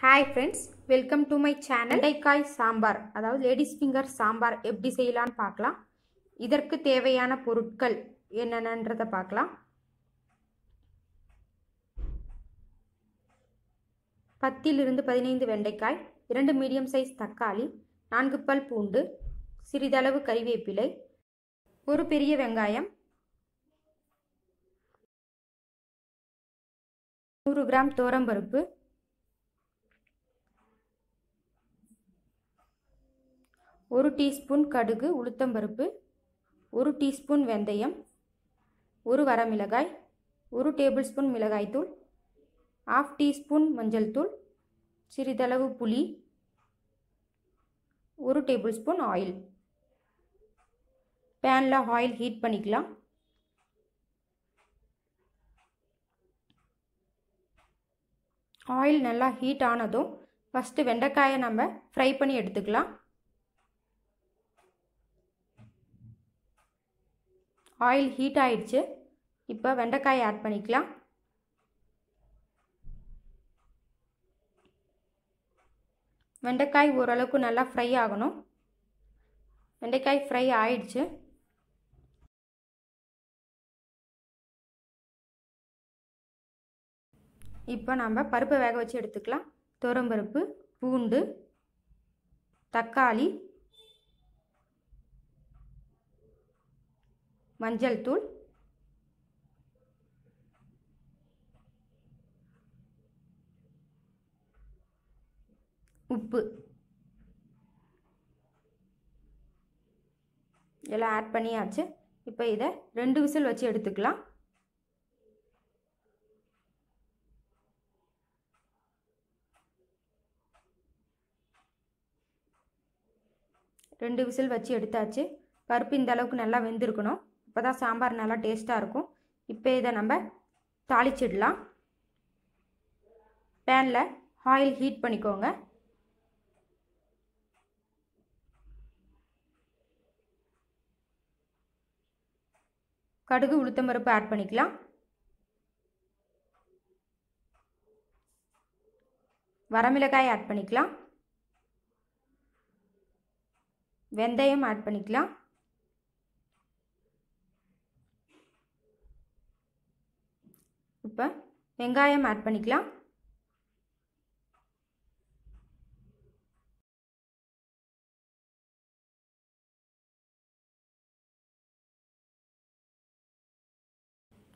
hi friends welcome to my channel இடைக்காய் சாம்பார் அதாவது ladies finger sambar எப்படி செய்யலான்னு பார்க்கலாம் இதற்கு தேவையான பொருட்கள் என்னென்னன்றதை பார்க்கலாம் பத்திலிருந்து பதினைந்து வெண்டைக்காய் இரண்டு மீடியம் சைஸ் தக்காளி நான்கு பல் பூண்டு சிறிதளவு கறிவேப்பிலை ஒரு பெரிய வெங்காயம் நூறு கிராம் தோரம்பருப்பு ஒரு டீஸ்பூன் கடுகு உளுத்தம்பருப்பு ஒரு டீஸ்பூன் வெந்தயம் ஒரு வரமிளகாய் ஒரு டேபிள் ஸ்பூன் மிளகாய்த்தூள் ஆஃப் டீஸ்பூன் மஞ்சள் தூள் சிறிதளவு புளி ஒரு டேபிள் ஸ்பூன் ஆயில் பேனில் ஆயில் ஹீட் பண்ணிக்கலாம் ஆயில் நல்லா ஹீட் ஆனதும் ஃபஸ்ட்டு வெண்டைக்காயை நம்ம ஃப்ரை பண்ணி எடுத்துக்கலாம் ஆயில் ஹீட் ஆயிடுச்சு இப்போ வெண்டைக்காய் ஆட் பண்ணிக்கலாம் வெண்டைக்காய் ஓரளவுக்கு நல்லா ஃப்ரை ஆகணும் வெண்டைக்காய் ஃப்ரை ஆயிடுச்சு இப்போ நம்ம பருப்பை வேக வச்சு எடுத்துக்கலாம் துவரம்பருப்பு பூண்டு தக்காளி மஞ்சள் தூள் உப்பு எல்லாம் ஆட் பண்ணியாச்சு இப்போ இதை ரெண்டு விசில் வச்சு எடுத்துக்கலாம் ரெண்டு விசில் வச்சு எடுத்தாச்சு பருப்பு இந்த அளவுக்கு நல்லா வெந்திருக்கணும் இப்போ தான் சாம்பார் நல்லா டேஸ்ட்டாக இருக்கும் இப்போ இதை நம்ம தாளிச்சிடலாம் பேனில் ஆயில் ஹீட் பண்ணிக்கோங்க கடுகு உளுத்தம்பருப்பு ஆட் பண்ணிக்கலாம் வரமிளகாய் ஆட் பண்ணிக்கலாம் வெந்தயம் ஆட் பண்ணிக்கலாம் இப்போ வெங்காயம் ஆட் பண்ணிக்கலாம்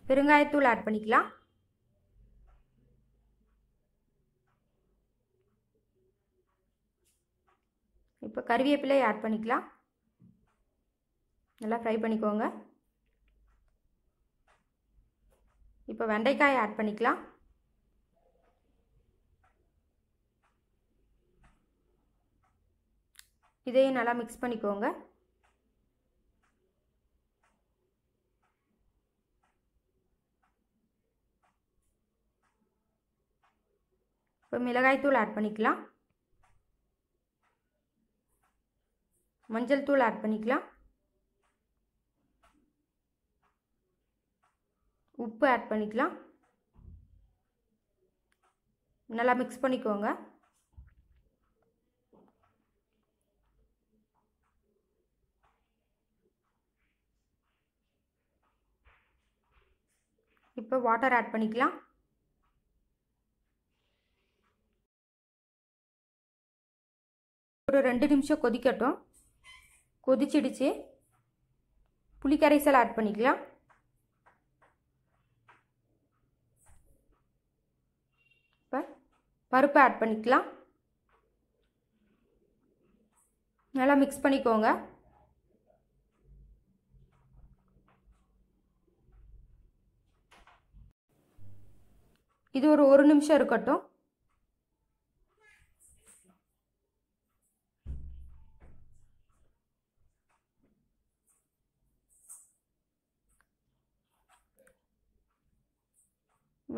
பெருங்காயத்தூள் ஆட் பண்ணிக்கலாம் இப்போ கருவேப்பிலை ஆட் பண்ணிக்கலாம் நல்லா ஃப்ரை பண்ணிக்கோங்க இப்போ வெண்டைக்காய் ஆட் பண்ணிக்கலாம் இதையும் நல்லா மிக்ஸ் பண்ணிக்கோங்க இப்போ மிளகாய்த்தூள் ஆட் பண்ணிக்கலாம் மஞ்சள் தூள் ஆட் பண்ணிக்கலாம் உப்பு ஆட் பண்ணிக்கலாம் நல்லா மிக்ஸ் பண்ணிக்கோங்க இப்போ வாட்டர் ஆட் பண்ணிக்கலாம் ஒரு ரெண்டு நிமிஷம் கொதிக்கட்டும் கொதிச்சிடுச்சு புளிக்கரைசல் ஆட் பண்ணிக்கலாம் பருப்பை ஆட் பண்ணிக்கலாம் நல்லா மிக்ஸ் பண்ணிக்கோங்க இது ஒரு ஒரு நிமிஷம் இருக்கட்டும்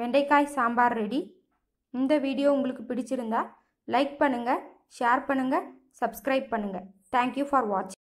வெண்டைக்காய் சாம்பார் ரெடி இந்த வீடியோ உங்களுக்கு பிடிச்சிருந்தா லைக் பண்ணுங்கள் ஷேர் பண்ணுங்கள் சப்ஸ்கிரைப் பண்ணுங்கள் தேங்க்யூ ஃபார் வாட்சிங்